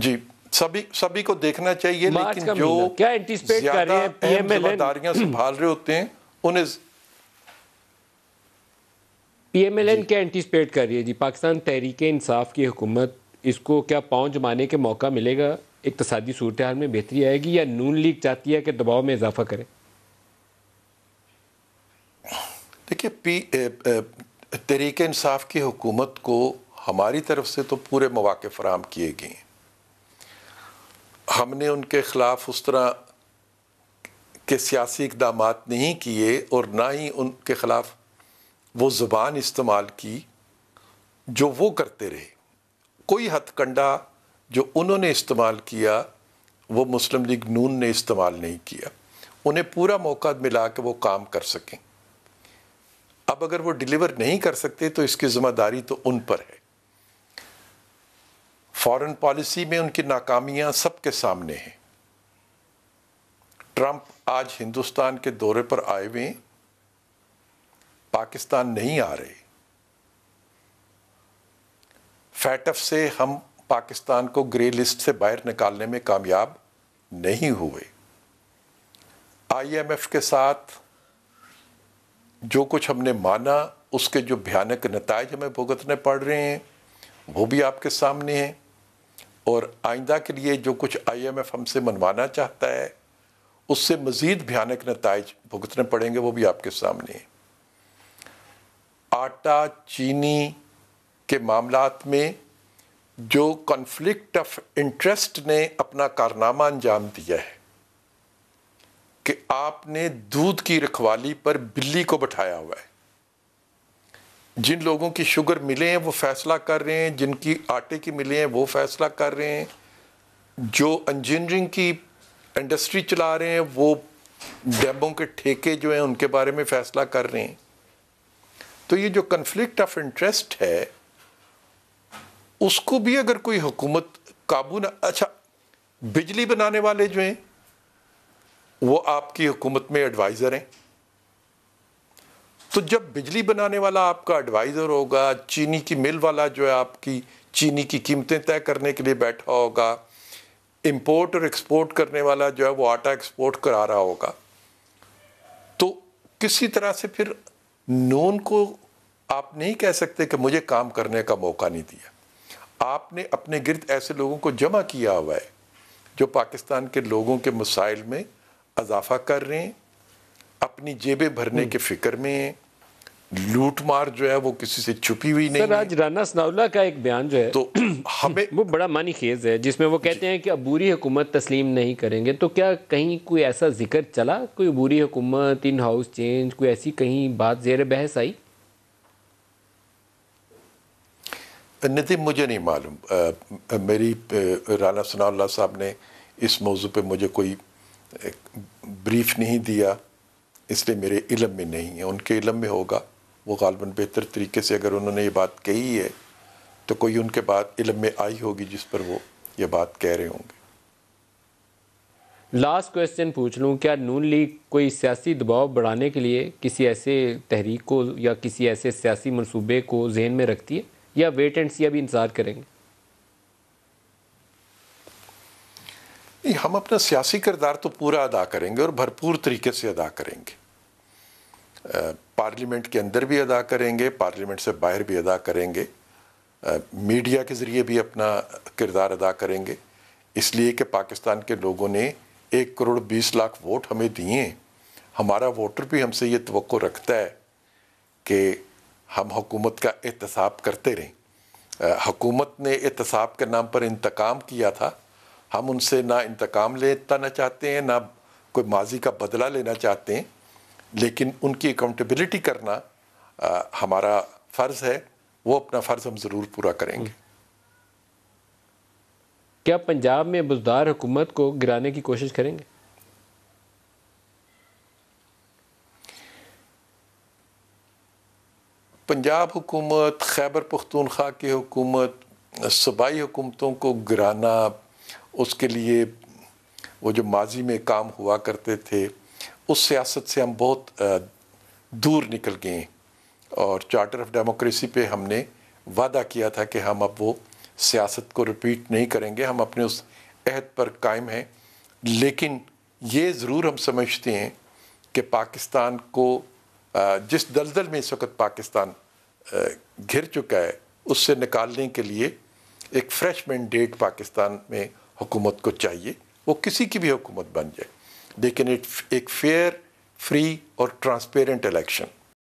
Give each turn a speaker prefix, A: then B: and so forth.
A: جی سبھی سبھی کو دیکھنا چاہیے لیکن جو کیا داریاں سنبھال
B: رہے ہوتے ہیں انہیں پی ایم ایل این کیا انٹیسپیٹ کر رہی ہے جی پاکستان تحریک انصاف کی حکومت اس کو کیا پاؤں مانے کے موقع ملے گا اقتصادی صورتحال میں بہتری آئے گی یا نون لیگ چاہتی ہے کہ دباؤ میں اضافہ کرے دیکھیے
A: تحریک انصاف کی حکومت کو ہماری طرف سے تو پورے مواقع فراہم کیے گئے ہیں ہم نے ان کے خلاف اس طرح کے سیاسی اقدامات نہیں کیے اور نہ ہی ان کے خلاف وہ زبان استعمال کی جو وہ کرتے رہے کوئی ہتھ کنڈا جو انہوں نے استعمال کیا وہ مسلم لیگ نون نے استعمال نہیں کیا انہیں پورا موقع ملا کہ وہ کام کر سکیں اب اگر وہ ڈیلیور نہیں کر سکتے تو اس کی ذمہ داری تو ان پر ہے فارن پالیسی میں ان کی ناکامیاں سب کے سامنے ہیں ٹرمپ آج ہندوستان کے دورے پر آئے ہوئے پاکستان نہیں آ رہے فیٹف سے ہم پاکستان کو گرے لسٹ سے باہر نکالنے میں کامیاب نہیں ہوئے آئی ایم ایف کے ساتھ جو کچھ ہم نے مانا اس کے جو بھیانک نتائج ہمیں بھگتنے پڑ رہے ہیں وہ بھی آپ کے سامنے ہیں اور آئندہ کے لیے جو کچھ آئی ایم ایف ہم سے منوانا چاہتا ہے اس سے مزید بھیانک نتائج بھگتنے پڑیں گے وہ بھی آپ کے سامنے ہیں آٹا چینی کے معاملات میں جو کنفلکٹ آف انٹرسٹ نے اپنا کارنامہ انجام دیا ہے کہ آپ نے دودھ کی رکھوالی پر بلی کو بٹھایا ہوا ہے جن لوگوں کی شوگر ملیں ہیں وہ فیصلہ کر رہے ہیں جن کی آٹے کی ملیں ہیں وہ فیصلہ کر رہے ہیں جو انجینئرنگ کی انڈسٹری چلا رہے ہیں وہ ڈیبوں کے ٹھیکے جو ہیں ان کے بارے میں فیصلہ کر رہے ہیں تو یہ جو کنفلکٹ آف انٹرسٹ ہے اس کو بھی اگر کوئی حکومت قابو نہ اچھا بجلی بنانے والے جو ہیں وہ آپ کی حکومت میں ایڈوائزر ہیں تو جب بجلی بنانے والا آپ کا ایڈوائزر ہوگا چینی کی مل والا جو ہے آپ کی چینی کی قیمتیں طے کرنے کے لیے بیٹھا ہوگا امپورٹ اور ایکسپورٹ کرنے والا جو ہے وہ آٹا ایکسپورٹ کرا رہا ہوگا تو کسی طرح سے پھر نون کو آپ نہیں کہہ سکتے کہ مجھے کام کرنے کا موقع نہیں دیا آپ نے اپنے گرد ایسے لوگوں کو جمع کیا ہوا ہے جو پاکستان کے لوگوں کے مسائل میں اضافہ کر رہے ہیں اپنی جیبیں بھرنے کے فکر میں لوٹ مار جو ہے وہ کسی سے چھپی ہوئی نہیں
B: آج رانا سناؤلہ کا ایک بیان جو ہے تو ہمیں وہ بڑا معنی خیز ہے جس میں وہ کہتے جی۔ ہیں کہ عبوری حکومت تسلیم نہیں کریں گے تو کیا کہیں کوئی ایسا ذکر چلا کوئی عبوری حکومت ان ہاؤس چینج کوئی ایسی کہیں بات زیر بحث آئی نتیم مجھے نہیں
A: معلوم میری رانا ثناء اللہ صاحب نے اس موضوع پہ مجھے کوئی بریف نہیں دیا اس لیے میرے علم میں نہیں ہے ان کے علم میں ہوگا وہ غالباً بہتر طریقے سے اگر انہوں نے یہ بات کہی ہے تو کوئی ان کے بات علم میں آئی ہوگی جس پر وہ یہ بات کہہ رہے ہوں گے
B: لاسٹ کویشچن پوچھ لوں کیا نون لیگ کوئی سیاسی دباؤ بڑھانے کے لیے کسی ایسے تحریک کو یا کسی ایسے سیاسی منصوبے کو ذہن میں رکھتی ہے یا ویٹ اینڈ سی بھی انتظار کریں گے نہیں ہم اپنا سیاسی کردار تو پورا ادا کریں گے اور بھرپور طریقے
A: سے ادا کریں گے پارلیمنٹ کے اندر بھی ادا کریں گے پارلیمنٹ سے باہر بھی ادا کریں گے میڈیا کے ذریعے بھی اپنا کردار ادا کریں گے اس لیے کہ پاکستان کے لوگوں نے ایک کروڑ بیس لاکھ ووٹ ہمیں دیے ہمارا ووٹر بھی ہم سے یہ توقع رکھتا ہے کہ ہم حکومت کا احتساب کرتے رہیں حکومت نے احتساب کے نام پر انتقام کیا تھا ہم ان سے نہ انتقام لیتا نہ چاہتے ہیں نہ کوئی ماضی کا بدلہ لینا چاہتے ہیں لیکن ان کی اکاؤنٹیبلٹی کرنا ہمارا فرض
B: ہے وہ اپنا فرض ہم ضرور پورا کریں گے کیا پنجاب میں بزدار حکومت کو گرانے کی کوشش کریں گے پنجاب
A: حکومت خیبر پختونخوا کی حکومت صوبائی حکومتوں کو گرانا اس کے لیے وہ جو ماضی میں کام ہوا کرتے تھے اس سیاست سے ہم بہت دور نکل گئے ہیں اور چارٹر آف ڈیموکریسی پہ ہم نے وعدہ کیا تھا کہ ہم اب وہ سیاست کو رپیٹ نہیں کریں گے ہم اپنے اس عہد پر قائم ہیں لیکن یہ ضرور ہم سمجھتے ہیں کہ پاکستان کو جس دلدل میں اس وقت پاکستان گھر چکا ہے اس سے نکالنے کے لیے ایک فریش مینڈیٹ پاکستان میں حکومت کو چاہیے وہ کسی کی بھی حکومت بن جائے لیکن ایک فیئر فری اور ٹرانسپیرنٹ الیکشن